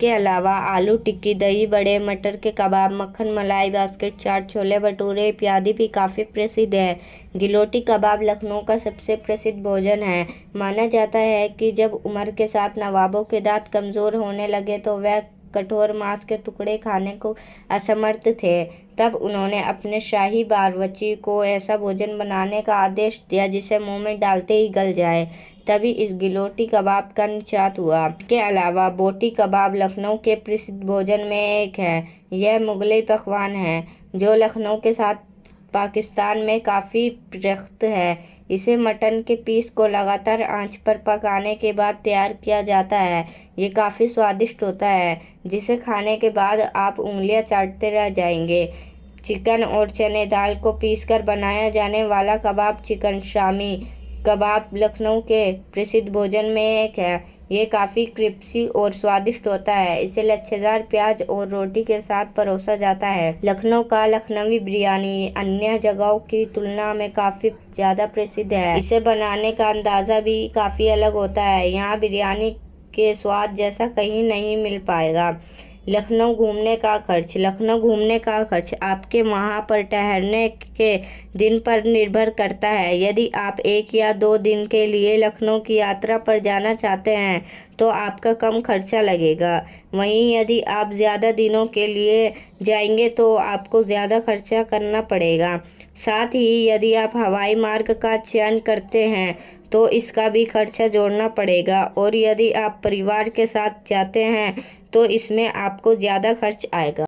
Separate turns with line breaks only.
इसके अलावा आलू टिक्की दही बड़े मटर के कबाब मक्खन मलाई बास्केट चाट छोले भटूरे इत्यादि भी काफ़ी प्रसिद्ध है गिलोटी कबाब लखनऊ का सबसे प्रसिद्ध भोजन है माना जाता है कि जब उम्र के साथ नवाबों के दांत कमज़ोर होने लगे तो वह कठोर मांस के टुकड़े खाने को असमर्थ थे तब उन्होंने अपने शाही बारवची को ऐसा भोजन बनाने का आदेश दिया जिसे मुंह में डालते ही गल जाए तभी इस गिलोटी कबाब का निचात हुआ इसके अलावा बोटी कबाब लखनऊ के प्रसिद्ध भोजन में एक है यह मुगलई पकवान है जो लखनऊ के साथ पाकिस्तान में काफ़ी प्रख्त है इसे मटन के पीस को लगातार आंच पर पकाने के बाद तैयार किया जाता है ये काफ़ी स्वादिष्ट होता है जिसे खाने के बाद आप उंगलियां चाटते रह जाएंगे चिकन और चने दाल को पीसकर बनाया जाने वाला कबाब चिकन शामी कबाब लखनऊ के प्रसिद्ध भोजन में एक है ये काफ़ी क्रिप्सी और स्वादिष्ट होता है इसे लच्छेदार प्याज और रोटी के साथ परोसा जाता है लखनऊ का लखनवी बिरयानी अन्य जगहों की तुलना में काफ़ी ज़्यादा प्रसिद्ध है इसे बनाने का अंदाज़ा भी काफ़ी अलग होता है यहाँ बिरयानी के स्वाद जैसा कहीं नहीं मिल पाएगा लखनऊ घूमने का खर्च लखनऊ घूमने का खर्च आपके वहाँ पर ठहरने के दिन पर निर्भर करता है यदि आप एक या दो दिन के लिए लखनऊ की यात्रा पर जाना चाहते हैं तो आपका कम खर्चा लगेगा वहीं यदि आप ज़्यादा दिनों के लिए जाएंगे तो आपको ज़्यादा खर्चा करना पड़ेगा साथ ही यदि आप हवाई मार्ग का चयन करते हैं तो इसका भी खर्चा जोड़ना पड़ेगा और यदि आप परिवार के साथ जाते हैं तो इसमें आपको ज़्यादा खर्च आएगा